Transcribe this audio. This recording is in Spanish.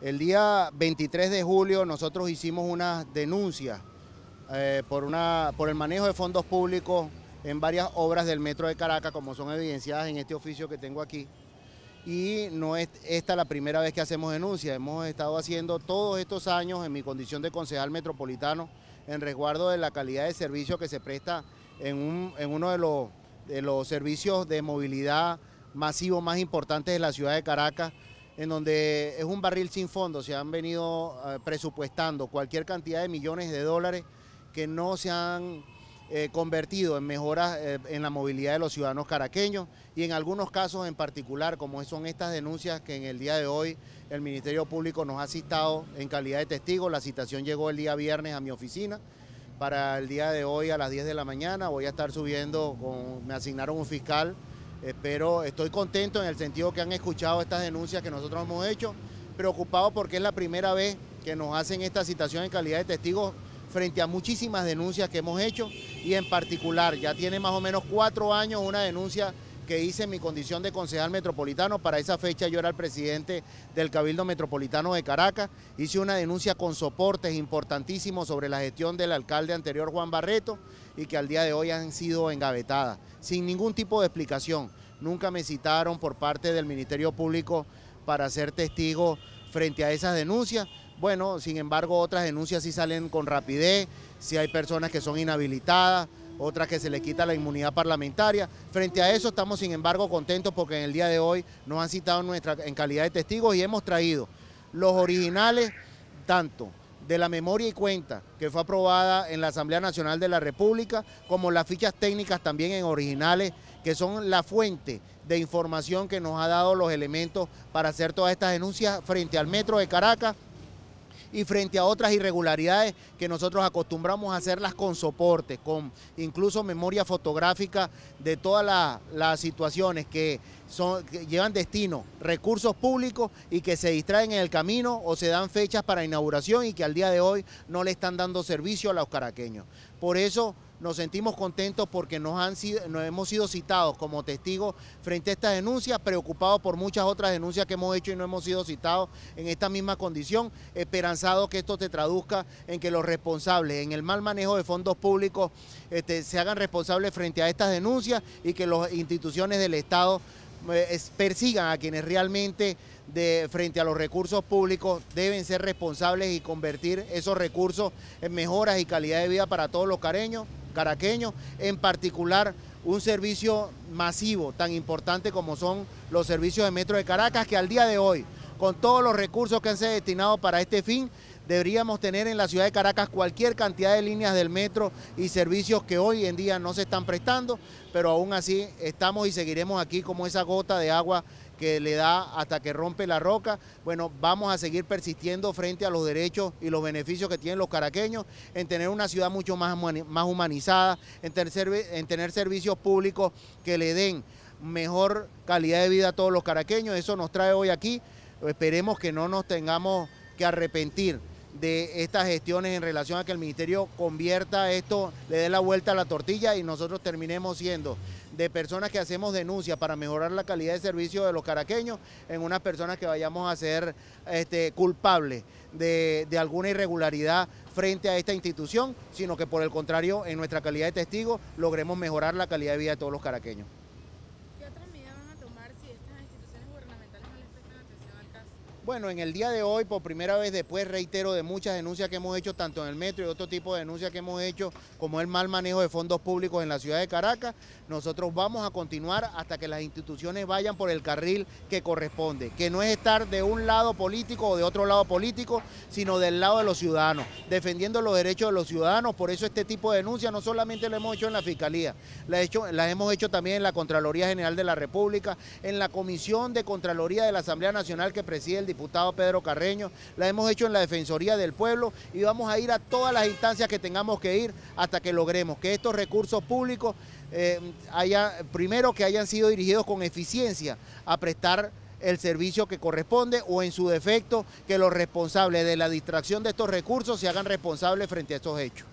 El día 23 de julio nosotros hicimos una denuncia eh, por, una, por el manejo de fondos públicos en varias obras del Metro de Caracas, como son evidenciadas en este oficio que tengo aquí. Y no es esta la primera vez que hacemos denuncia, hemos estado haciendo todos estos años en mi condición de concejal metropolitano en resguardo de la calidad de servicio que se presta en, en uno de los, de los servicios de movilidad masivo más importantes de la ciudad de Caracas, en donde es un barril sin fondo, se han venido eh, presupuestando cualquier cantidad de millones de dólares que no se han eh, convertido en mejoras eh, en la movilidad de los ciudadanos caraqueños y en algunos casos en particular, como son estas denuncias que en el día de hoy el Ministerio Público nos ha citado en calidad de testigo, la citación llegó el día viernes a mi oficina, para el día de hoy a las 10 de la mañana voy a estar subiendo, me asignaron un fiscal pero estoy contento en el sentido que han escuchado estas denuncias que nosotros hemos hecho, preocupado porque es la primera vez que nos hacen esta citación en calidad de testigos frente a muchísimas denuncias que hemos hecho y en particular ya tiene más o menos cuatro años una denuncia que hice mi condición de concejal metropolitano. Para esa fecha yo era el presidente del Cabildo Metropolitano de Caracas. Hice una denuncia con soportes importantísimos sobre la gestión del alcalde anterior Juan Barreto y que al día de hoy han sido engavetadas, sin ningún tipo de explicación. Nunca me citaron por parte del Ministerio Público para ser testigo frente a esas denuncias. Bueno, sin embargo, otras denuncias sí salen con rapidez, si hay personas que son inhabilitadas, otra que se le quita la inmunidad parlamentaria. Frente a eso estamos sin embargo contentos porque en el día de hoy nos han citado en calidad de testigos y hemos traído los originales tanto de la memoria y cuenta que fue aprobada en la Asamblea Nacional de la República, como las fichas técnicas también en originales, que son la fuente de información que nos ha dado los elementos para hacer todas estas denuncias frente al Metro de Caracas, y frente a otras irregularidades que nosotros acostumbramos a hacerlas con soporte, con incluso memoria fotográfica de todas las situaciones que, son, que llevan destino recursos públicos y que se distraen en el camino o se dan fechas para inauguración y que al día de hoy no le están dando servicio a los caraqueños. Por eso nos sentimos contentos porque nos, han sido, hemos sido citados como testigos frente a esta denuncia, preocupados por muchas otras denuncias que hemos hecho y no hemos sido citados en esta misma condición, esperanzado que esto se traduzca en que los responsables en el mal manejo de fondos públicos este, se hagan responsables frente a estas denuncias y que las instituciones del Estado eh, persigan a quienes realmente de, frente a los recursos públicos deben ser responsables y convertir esos recursos en mejoras y calidad de vida para todos los careños. Caraqueño, en particular un servicio masivo tan importante como son los servicios de Metro de Caracas, que al día de hoy, con todos los recursos que han sido destinados para este fin, deberíamos tener en la ciudad de Caracas cualquier cantidad de líneas del metro y servicios que hoy en día no se están prestando, pero aún así estamos y seguiremos aquí como esa gota de agua que le da hasta que rompe la roca. Bueno, vamos a seguir persistiendo frente a los derechos y los beneficios que tienen los caraqueños, en tener una ciudad mucho más, más humanizada, en tener, en tener servicios públicos que le den mejor calidad de vida a todos los caraqueños. Eso nos trae hoy aquí. Esperemos que no nos tengamos que arrepentir de estas gestiones en relación a que el ministerio convierta esto, le dé la vuelta a la tortilla y nosotros terminemos siendo de personas que hacemos denuncias para mejorar la calidad de servicio de los caraqueños en unas personas que vayamos a ser este, culpables de, de, alguna irregularidad frente a esta institución, sino que por el contrario, en nuestra calidad de testigo, logremos mejorar la calidad de vida de todos los caraqueños. Bueno, en el día de hoy, por primera vez después, reitero, de muchas denuncias que hemos hecho, tanto en el metro y otro tipo de denuncias que hemos hecho, como el mal manejo de fondos públicos en la ciudad de Caracas, nosotros vamos a continuar hasta que las instituciones vayan por el carril que corresponde, que no es estar de un lado político o de otro lado político, sino del lado de los ciudadanos, defendiendo los derechos de los ciudadanos. Por eso este tipo de denuncias no solamente la hemos hecho en la Fiscalía, las, hemos hecho también en la Contraloría General de la República, en la Comisión de Contraloría de la Asamblea Nacional que preside el diputado diputado Pedro Carreño, la hemos hecho en la Defensoría del Pueblo y vamos a ir a todas las instancias que tengamos que ir hasta que logremos que estos recursos públicos, eh, haya, primero que hayan sido dirigidos con eficiencia a prestar el servicio que corresponde o en su defecto que los responsables de la distracción de estos recursos se hagan responsables frente a estos hechos.